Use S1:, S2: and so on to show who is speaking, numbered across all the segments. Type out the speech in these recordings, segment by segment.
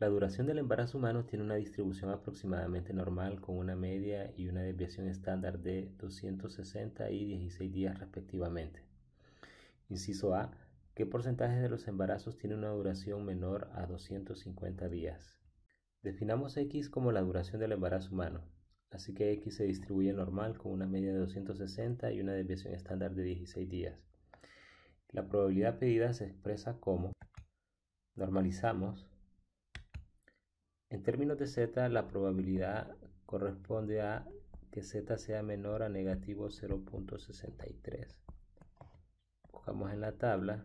S1: La duración del embarazo humano tiene una distribución aproximadamente normal con una media y una desviación estándar de 260 y 16 días respectivamente. Inciso A. ¿Qué porcentaje de los embarazos tiene una duración menor a 250 días? Definamos X como la duración del embarazo humano, así que X se distribuye normal con una media de 260 y una desviación estándar de 16 días. La probabilidad pedida se expresa como normalizamos en términos de z, la probabilidad corresponde a que z sea menor a negativo 0.63. Buscamos en la tabla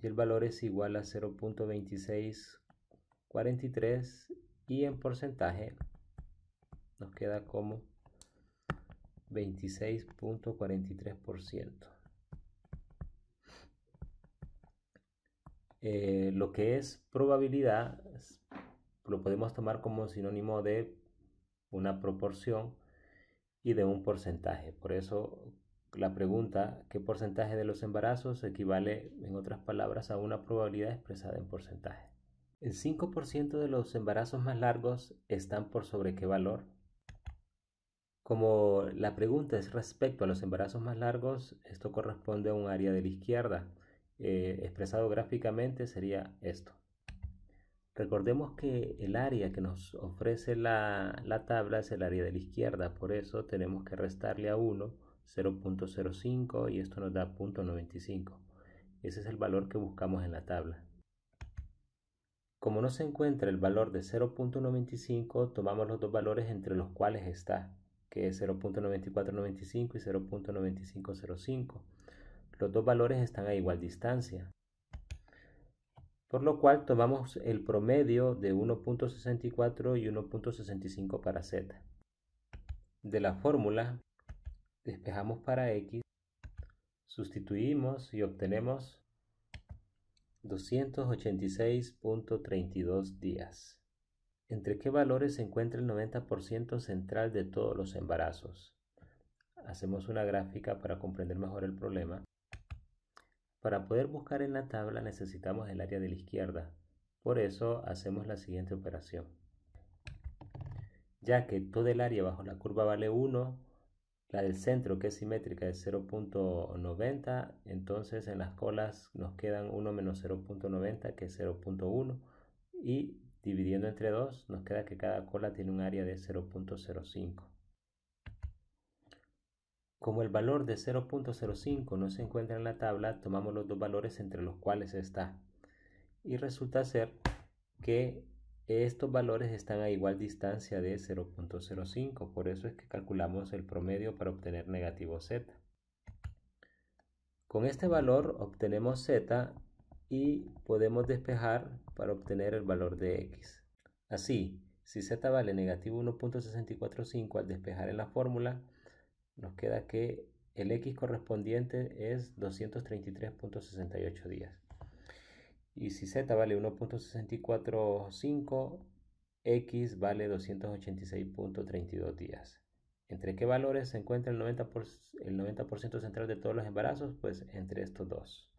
S1: y el valor es igual a 0.2643 y en porcentaje nos queda como 26.43%. Eh, lo que es probabilidad lo podemos tomar como sinónimo de una proporción y de un porcentaje. Por eso la pregunta, ¿qué porcentaje de los embarazos equivale, en otras palabras, a una probabilidad expresada en porcentaje? El 5% de los embarazos más largos están por sobre qué valor? Como la pregunta es respecto a los embarazos más largos, esto corresponde a un área de la izquierda. Eh, expresado gráficamente sería esto. Recordemos que el área que nos ofrece la, la, tabla es el área de la izquierda, por eso tenemos que restarle a 1 0.05 y esto nos da 0.95. Ese es el valor que buscamos en la tabla. Como no se encuentra el valor de 0.95, tomamos los dos valores entre los cuales está, que es 0.9495 y 0.9505. Los dos valores están a igual distancia. Por lo cual tomamos el promedio de 1.64 y 1.65 para z. De la fórmula, despejamos para x, sustituimos y obtenemos 286.32 días. ¿Entre qué valores se encuentra el 90% central de todos los embarazos? Hacemos una gráfica para comprender mejor el problema. Para poder buscar en la tabla necesitamos el área de la izquierda. Por eso hacemos la siguiente operación. Ya que todo el área bajo la curva vale 1, la del centro que es simétrica es 0.90, entonces en las colas nos quedan 1 menos 0.90 que es 0.1 y dividiendo entre 2 nos queda que cada cola tiene un área de 0.05. Como el valor de 0.05 no se encuentra en la tabla, tomamos los dos valores entre los cuales está. Y resulta ser que estos valores están a igual distancia de 0.05, por eso es que calculamos el promedio para obtener negativo z. Con este valor obtenemos z y podemos despejar para obtener el valor de x. Así, si z vale negativo 1.645 al despejar en la fórmula, nos queda que el X correspondiente es 233.68 días. Y si Z vale 1.645, X vale 286.32 días. ¿Entre qué valores se encuentra el 90%, el 90 central de todos los embarazos? Pues entre estos dos.